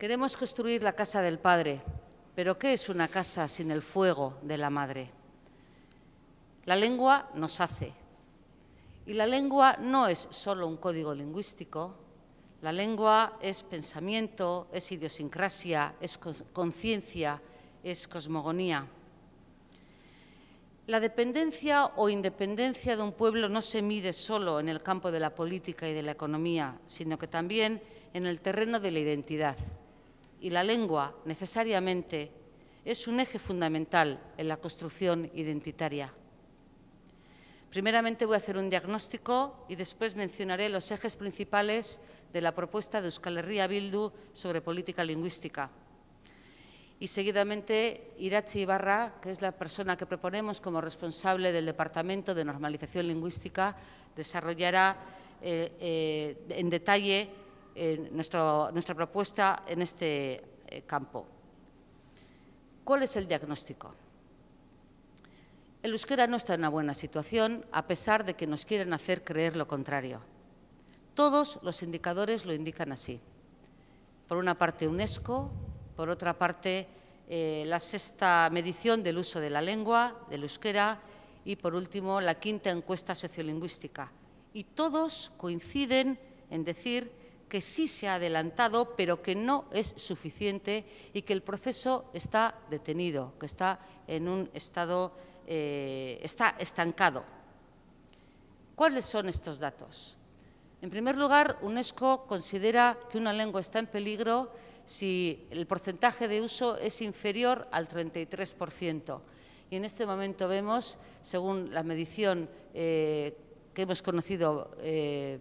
Queremos construir la casa del Padre, pero ¿qué es una casa sin el fuego de la Madre? La lengua nos hace. Y la lengua no es solo un código lingüístico, la lengua es pensamiento, es idiosincrasia, es conciencia, es cosmogonía. La dependencia o independencia de un pueblo no se mide solo en el campo de la política y de la economía, sino que también en el terreno de la identidad y la lengua necesariamente es un eje fundamental en la construcción identitaria. Primeramente voy a hacer un diagnóstico y después mencionaré los ejes principales de la propuesta de Euskal Herria Bildu sobre política lingüística. Y seguidamente Irachi Ibarra, que es la persona que proponemos como responsable del Departamento de Normalización Lingüística, desarrollará eh, eh, en detalle eh, nuestra propuesta en este eh, campo. ¿Cuál es el diagnóstico? El euskera no está en una buena situación, a pesar de que nos quieren hacer creer lo contrario. Todos los indicadores lo indican así. Por una parte UNESCO, por otra parte eh, la sexta medición del uso de la lengua, del euskera, y por último la quinta encuesta sociolingüística. Y todos coinciden en decir que sí se ha adelantado, pero que no es suficiente y que el proceso está detenido, que está en un estado, eh, está estancado. ¿Cuáles son estos datos? En primer lugar, UNESCO considera que una lengua está en peligro si el porcentaje de uso es inferior al 33%. Y en este momento vemos, según la medición eh, que hemos conocido eh,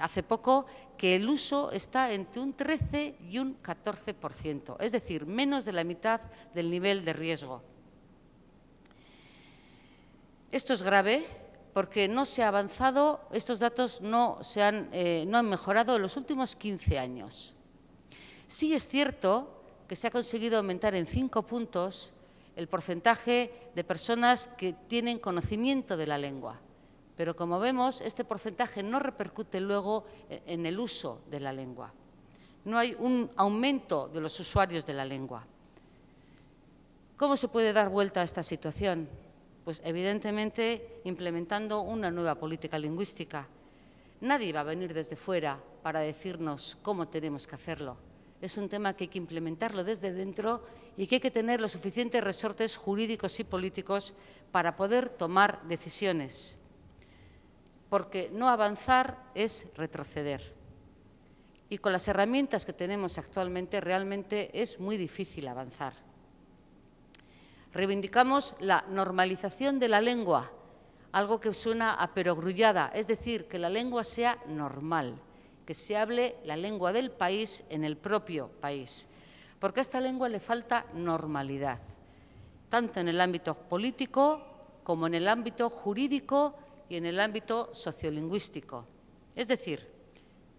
hace poco que el uso está entre un 13 y un 14%, es decir, menos de la mitad del nivel de riesgo. Esto es grave porque no se ha avanzado, estos datos no, se han, eh, no han mejorado en los últimos 15 años. Sí es cierto que se ha conseguido aumentar en 5 puntos el porcentaje de personas que tienen conocimiento de la lengua, pero como vemos, este porcentaje no repercute luego e, en el uso de la lengua. No hay un aumento de los usuarios de la lengua. ¿Cómo se puede dar vuelta a esta situación? Pues evidentemente implementando una nueva política lingüística. Nadie va a venir desde fuera para decirnos cómo tenemos que hacerlo. Es un tema que hay que implementarlo desde dentro y que hay que tener los suficientes resortes jurídicos y políticos para poder tomar decisiones porque no avanzar es retroceder. Y con las herramientas que tenemos actualmente realmente es muy difícil avanzar. Reivindicamos la normalización de la lengua, algo que suena a perogrullada, es decir, que la lengua sea normal, que se hable la lengua del país en el propio país, porque a esta lengua le falta normalidad, tanto en el ámbito político como en el ámbito jurídico y en el ámbito sociolingüístico. Es decir,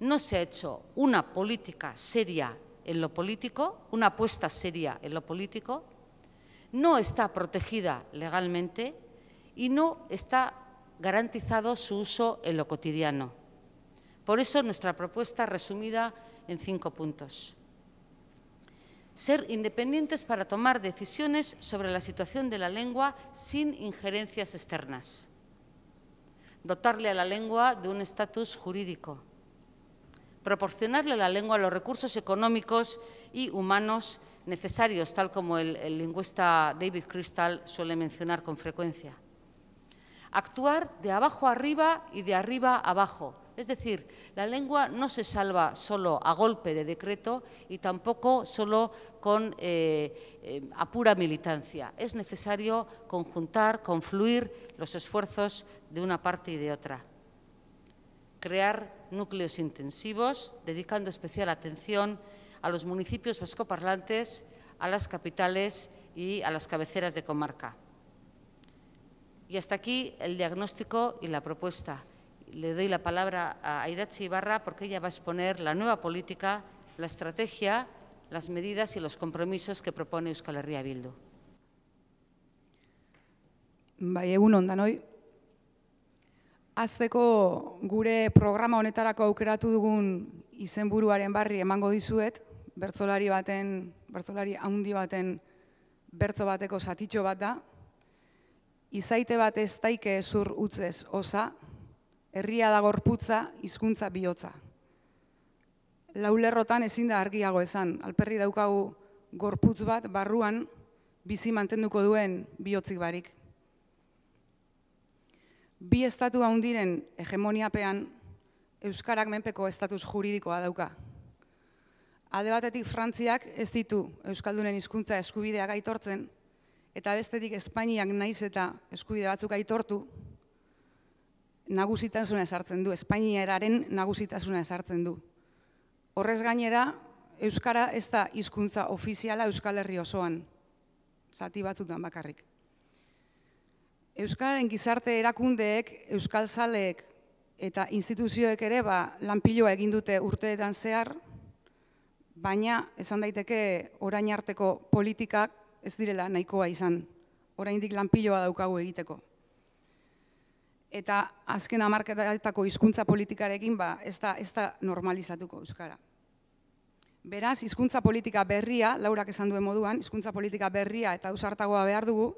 no se ha hecho una política seria en lo político, una apuesta seria en lo político, no está protegida legalmente y no está garantizado su uso en lo cotidiano. Por eso nuestra propuesta resumida en cinco puntos. Ser independientes para tomar decisiones sobre la situación de la lengua sin injerencias externas dotarle a la lengua de un estatus jurídico, proporcionarle a la lengua los recursos económicos y humanos necesarios, tal como el, lingüista David Crystal suele mencionar con frecuencia. Actuar de abajo arriba y de arriba abajo, es decir, la lengua no se salva solo a golpe de decreto y tampoco solo con eh, eh, a pura militancia. Es necesario conjuntar, confluir los esfuerzos de una parte y de otra. Crear núcleos intensivos, dedicando especial atención a los municipios vascoparlantes, a las capitales y a las cabeceras de comarca. Y hasta aquí el diagnóstico y la propuesta le doy la palabra a Irache Ibarra porque ella va a exponer la nueva política, la estrategia, las medidas y los compromisos que propone Euskal Herria Bildu. Bai, egun ondan, hoi. Azteko gure programa honetarako aukeratu dugun izenburuaren barri emango dizuet, bertzolari baten, bertzolari handi baten bertzo bateko satitxo bat da, izaite bat ez daike zur utzez osa, herria da gorputza, hizkuntza bihotza. Laulerrotan ezin da argiago esan, alperri daukagu gorputz bat barruan bizi mantenduko duen bihotzik barik. Bi estatu handiren hegemoniapean euskarak menpeko estatus juridikoa dauka. Alde batetik Frantziak ez ditu euskaldunen hizkuntza eskubidea gaitortzen eta bestetik Espainiak naiz eta eskubide batzuk aitortu, nagusitasuna esartzen du, Espainiaren nagusitasuna esartzen du. Horrez gainera, Euskara ez da hizkuntza ofiziala Euskal Herri osoan, zati batzuk bakarrik. Euskararen gizarte erakundeek, Euskal Zaleek eta instituzioek ere, ba, lanpiloa egindute urteetan zehar, baina esan daiteke orain arteko politikak ez direla nahikoa izan. Oraindik lanpiloa daukagu egiteko eta azken hamarkadetako hizkuntza politikarekin ba, ez, da, ez da normalizatuko euskara. Beraz, hizkuntza politika berria, laurak esan duen moduan, hizkuntza politika berria eta usartagoa behar dugu,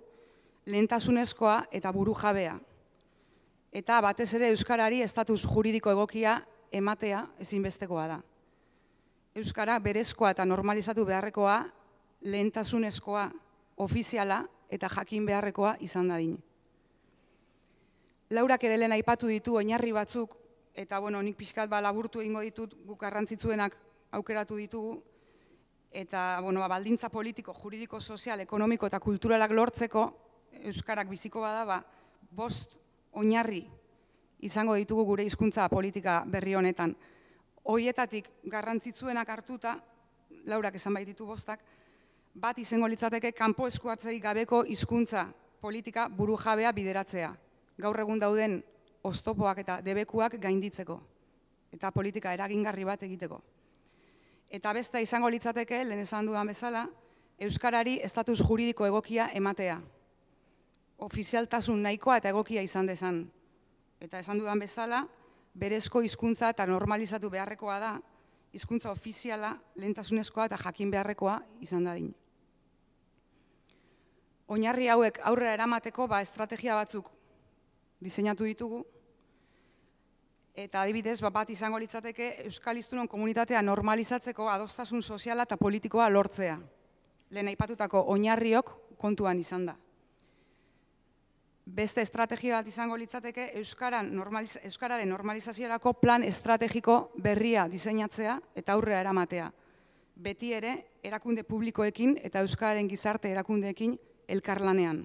lehentasunezkoa eta buru jabea. Eta batez ere euskarari estatus juridiko egokia ematea ezinbestekoa da. Euskara berezkoa eta normalizatu beharrekoa lehentasunezkoa ofiziala eta jakin beharrekoa izan dadin laurak ere aipatu ditu oinarri batzuk, eta bueno, nik pixkat ba, laburtu egingo ditut guk garrantzitsuenak aukeratu ditugu, eta bueno, ba, baldintza politiko, juridiko, sozial, ekonomiko eta kulturalak lortzeko, Euskarak biziko bada, ba, bost oinarri izango ditugu gure hizkuntza politika berri honetan. Hoietatik garrantzitsuenak hartuta, laurak esan baititu bostak, bat izango litzateke kanpo eskuartzei gabeko hizkuntza politika buru jabea bideratzea gaur egun dauden ostopoak eta debekuak gainditzeko eta politika eragingarri bat egiteko. Eta beste izango litzateke, lehen esan dudan bezala, Euskarari estatus juridiko egokia ematea. Ofizialtasun nahikoa eta egokia izan dezan. Eta esan dudan bezala, berezko hizkuntza eta normalizatu beharrekoa da, hizkuntza ofiziala, lehentasunezkoa eta jakin beharrekoa izan dadin. Oinarri hauek aurrera eramateko ba estrategia batzuk diseinatu ditugu. Eta adibidez, ba, bat izango litzateke Euskal Iztunon komunitatea normalizatzeko adostasun soziala eta politikoa lortzea. Lehen aipatutako oinarriok kontuan izan da. Beste estrategia bat izango litzateke Euskararen normalizazielako plan estrategiko berria diseinatzea eta aurrea eramatea. Beti ere, erakunde publikoekin eta Euskararen gizarte erakundeekin elkarlanean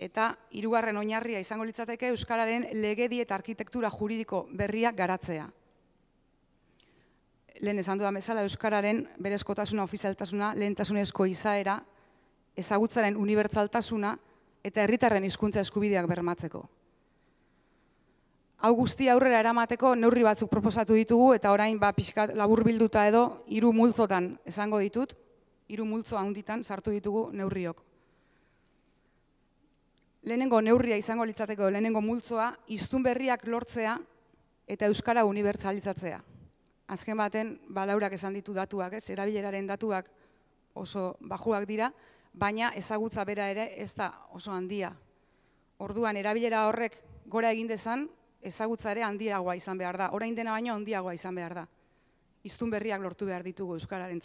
eta hirugarren oinarria izango litzateke euskararen legedi eta arkitektura juridiko berria garatzea. Lehen esan dudan bezala euskararen berezkotasuna ofizialtasuna, lehentasunezko izaera, ezagutzaren unibertsaltasuna eta herritarren hizkuntza eskubideak bermatzeko. Hau guzti aurrera eramateko neurri batzuk proposatu ditugu eta orain ba pixka laburbilduta edo hiru multzotan esango ditut, hiru multzo handitan sartu ditugu neurriok lehenengo neurria izango litzateko lehenengo multzoa, iztun berriak lortzea eta Euskara unibertsalizatzea. Azken baten, balaurak esan ditu datuak, ez, erabileraren datuak oso bajuak dira, baina ezagutza bera ere ez da oso handia. Orduan, erabilera horrek gora egin dezan, ezagutza ere handiagoa izan behar da. Orain dena baino handiagoa izan behar da. Iztun berriak lortu behar ditugu Euskararen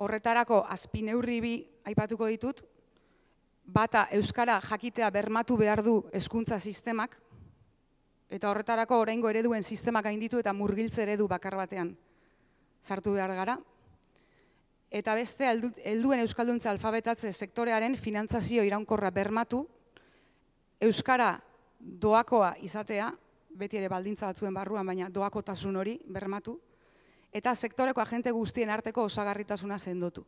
Horretarako, azpi neurri bi aipatuko ditut, bata euskara jakitea bermatu behar du hezkuntza sistemak eta horretarako oraingo ereduen sistemak gainditu eta murgiltze eredu bakar batean sartu behar gara eta beste helduen euskalduntza alfabetatze sektorearen finantzazio iraunkorra bermatu euskara doakoa izatea beti ere baldintza batzuen barruan baina doakotasun hori bermatu eta sektoreko agente guztien arteko osagarritasuna sendotu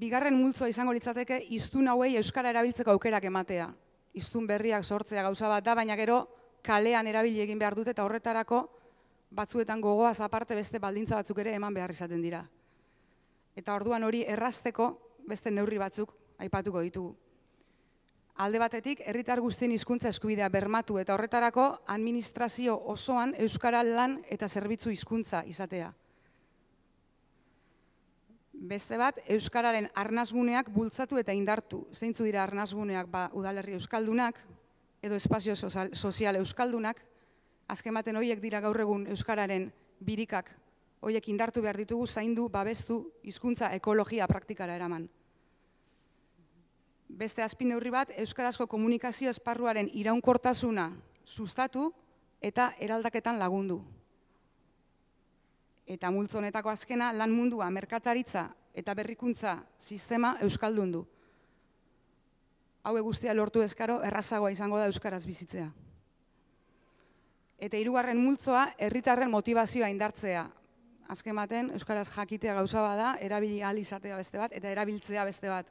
bigarren multzoa izango litzateke iztun hauei euskara erabiltzeko aukerak ematea. Iztun berriak sortzea gauza bat da, baina gero kalean erabili egin behar dute eta horretarako batzuetan gogoaz aparte beste baldintza batzuk ere eman behar izaten dira. Eta orduan hori errazteko beste neurri batzuk aipatuko ditugu. Alde batetik, herritar guztien hizkuntza eskubidea bermatu eta horretarako administrazio osoan euskara lan eta zerbitzu hizkuntza izatea. Beste bat, Euskararen arnazguneak bultzatu eta indartu. Zeintzu dira arnazguneak ba, udalerri Euskaldunak, edo espazio sozial Euskaldunak, azken baten horiek dira gaur egun Euskararen birikak, horiek indartu behar ditugu zaindu babestu hizkuntza ekologia praktikara eraman. Beste azpin neurri bat, Euskarazko komunikazio esparruaren iraunkortasuna sustatu eta eraldaketan lagundu eta multzo honetako azkena lan mundua merkataritza eta berrikuntza sistema euskaldun du. Hau guztia lortu ezkaro errazagoa izango da euskaraz bizitzea. Eta hirugarren multzoa herritarren motivazioa indartzea. Azken baten euskaraz jakitea gauza bada, erabili ahal izatea beste bat eta erabiltzea beste bat.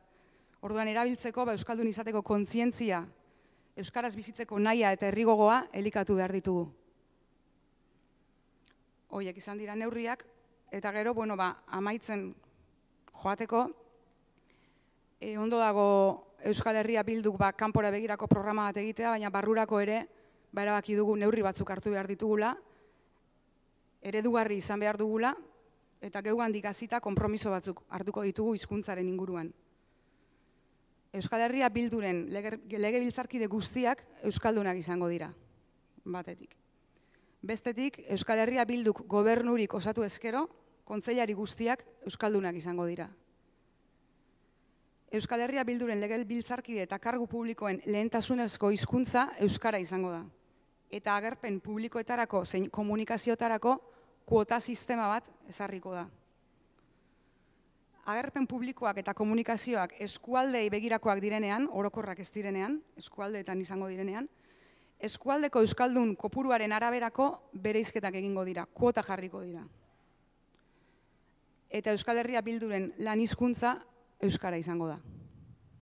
Orduan erabiltzeko ba euskaldun izateko kontzientzia, euskaraz bizitzeko naia eta herrigogoa elikatu behar ditugu horiek izan dira neurriak, eta gero, bueno, ba, amaitzen joateko, e, ondo dago Euskal Herria bilduk ba, kanpora begirako programa bat egitea, baina barrurako ere, baina baki dugu neurri batzuk hartu behar ditugula, eredugarri izan behar dugula, eta gehu handik azita konpromiso batzuk hartuko ditugu hizkuntzaren inguruan. Euskal Herria bilduren lege, lege guztiak Euskaldunak izango dira, batetik. Bestetik, Euskal Herria Bilduk gobernurik osatu ezkero, kontzeiari guztiak Euskaldunak izango dira. Euskal Herria Bilduren legel biltzarkide eta kargu publikoen lehentasunezko hizkuntza Euskara izango da. Eta agerpen publikoetarako, zein komunikaziotarako, kuota sistema bat ezarriko da. Agerpen publikoak eta komunikazioak eskualdei begirakoak direnean, orokorrak ez direnean, eskualdeetan izango direnean, Eskualdeko euskaldun kopuruaren araberako bereizketak egingo dira, kuota jarriko dira. Eta Euskal Herria Bilduren lan hizkuntza euskara izango da.